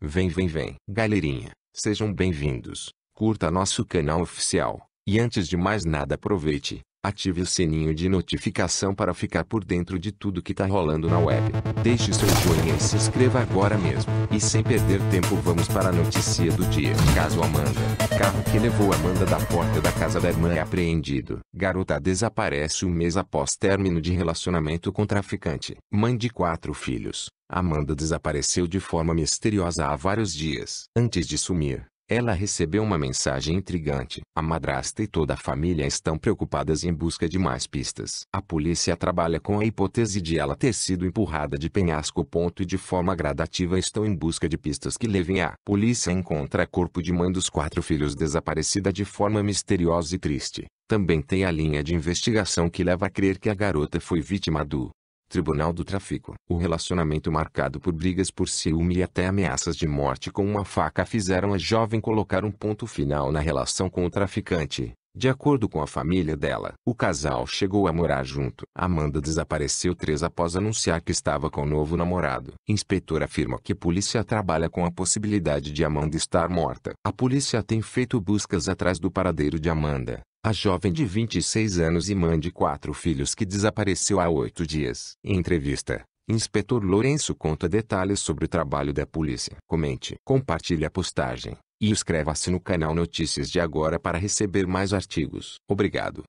Vem vem vem! Galerinha, sejam bem-vindos, curta nosso canal oficial, e antes de mais nada aproveite, Ative o sininho de notificação para ficar por dentro de tudo que tá rolando na web. Deixe seu joinha e se inscreva agora mesmo. E sem perder tempo, vamos para a notícia do dia. Caso Amanda. Carro que levou Amanda da porta da casa da irmã é apreendido. Garota desaparece um mês após término de relacionamento com traficante. Mãe de quatro filhos. Amanda desapareceu de forma misteriosa há vários dias. Antes de sumir, ela recebeu uma mensagem intrigante. A madrasta e toda a família estão preocupadas em busca de mais pistas. A polícia trabalha com a hipótese de ela ter sido empurrada de penhasco. Ponto, e de forma gradativa estão em busca de pistas que levem à polícia encontra corpo de mãe dos quatro filhos desaparecida de forma misteriosa e triste. Também tem a linha de investigação que leva a crer que a garota foi vítima do Tribunal do Tráfico. O relacionamento marcado por brigas por ciúme e até ameaças de morte com uma faca fizeram a jovem colocar um ponto final na relação com o traficante, de acordo com a família dela, o casal chegou a morar junto. Amanda desapareceu três após anunciar que estava com o um novo namorado. Inspetor afirma que a polícia trabalha com a possibilidade de Amanda estar morta. A polícia tem feito buscas atrás do paradeiro de Amanda. A jovem de 26 anos e mãe de quatro filhos que desapareceu há oito dias. Em entrevista, Inspetor Lourenço conta detalhes sobre o trabalho da polícia. Comente, compartilhe a postagem. E inscreva-se no canal Notícias de Agora para receber mais artigos. Obrigado.